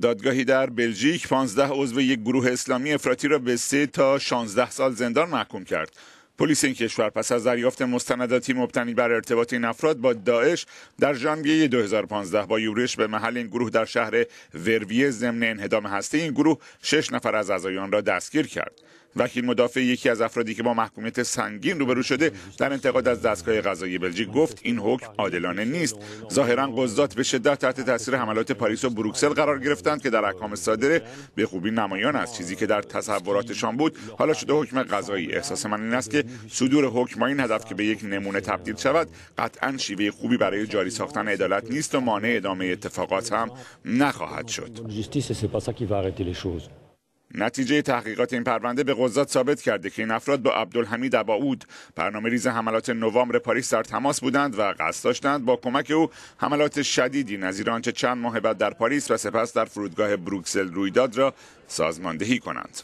دادگاهی در بلژیک 15 عضو یک گروه اسلامی افراطی را به 3 تا 16 سال زندان محکوم کرد. پلیس این کشور پس از دریافت مستنداتی مبتنی بر ارتباط این افراد با داعش در ژانویه 2015 با یورش به محل این گروه در شهر ورویه ضمن انهدام هسته این گروه شش نفر از اعضای را دستگیر کرد وکیل مدافع یکی از افرادی که با محکومیت سنگین روبرو شده در انتقاد از دستگاه قضایی بلژیک گفت این حکم عادلانه نیست ظاهرا قضات به شدت تحت تاثیر حملات پاریس و بروکسل قرار گرفتند که در احکام صادره به خوبی نمایان است چیزی که در تصوراتشان بود حالا شده حکم قضایی احساس من این است که صدور حکم این هدف که به یک نمونه تبدیل شود قطعا شیوه خوبی برای جاری ساختن عدالت نیست و مانع ادامه اتفاقات هم نخواهد شد نتیجه تحقیقات این پرونده به قضات ثابت کرده که این افراد با عبدالحمید عباود برنامه ریز حملات نوامبر پاریس در تماس بودند و قصد داشتند با کمک او حملات شدیدی نظیر آنچه چند ماه بعد در پاریس و سپس در فرودگاه بروکسل رویداد را سازماندهی کنند